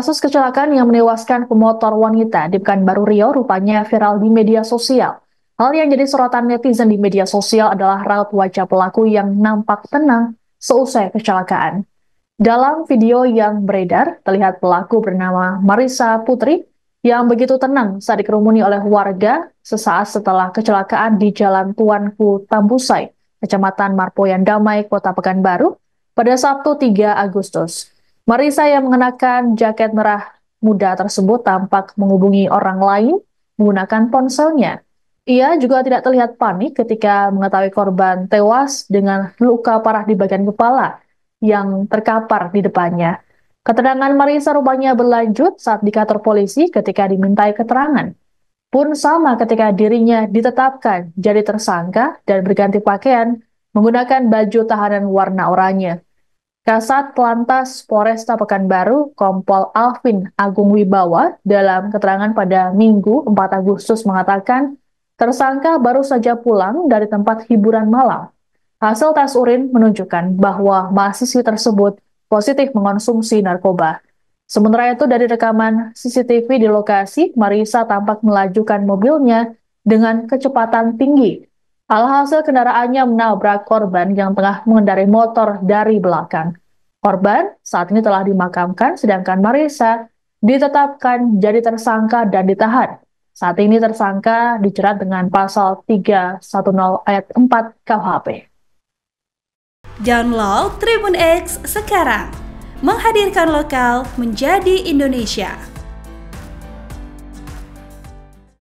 Kasus kecelakaan yang menewaskan pemotor wanita di Pekanbaru Rio rupanya viral di media sosial. Hal yang jadi sorotan netizen di media sosial adalah raut wajah pelaku yang nampak tenang seusai kecelakaan. Dalam video yang beredar, terlihat pelaku bernama Marisa Putri yang begitu tenang saat dikerumuni oleh warga sesaat setelah kecelakaan di Jalan Tuanku Tambusai, Kecamatan Marpoyan Damai, Kota Pekanbaru, pada Sabtu 3 Agustus. Marisa yang mengenakan jaket merah muda tersebut tampak menghubungi orang lain menggunakan ponselnya. Ia juga tidak terlihat panik ketika mengetahui korban tewas dengan luka parah di bagian kepala yang terkapar di depannya. Keterangan Marisa rupanya berlanjut saat di kantor polisi ketika dimintai keterangan. Pun sama ketika dirinya ditetapkan jadi tersangka dan berganti pakaian menggunakan baju tahanan warna oranye. Kasat Lantas Polresta Pekanbaru, Kompol Alvin Agung Wibawa, dalam keterangan pada Minggu 4 Agustus mengatakan, tersangka baru saja pulang dari tempat hiburan malam. Hasil tes urin menunjukkan bahwa mahasiswi tersebut positif mengonsumsi narkoba. Sementara itu dari rekaman CCTV di lokasi, Marisa tampak melajukan mobilnya dengan kecepatan tinggi Alhasil kendaraannya menabrak korban yang tengah mengendarai motor dari belakang. Korban saat ini telah dimakamkan sedangkan Marisa ditetapkan jadi tersangka dan ditahan. Saat ini tersangka dijerat dengan pasal 310 ayat 4 KUHP. Download Tribun X sekarang. Menghadirkan lokal menjadi Indonesia.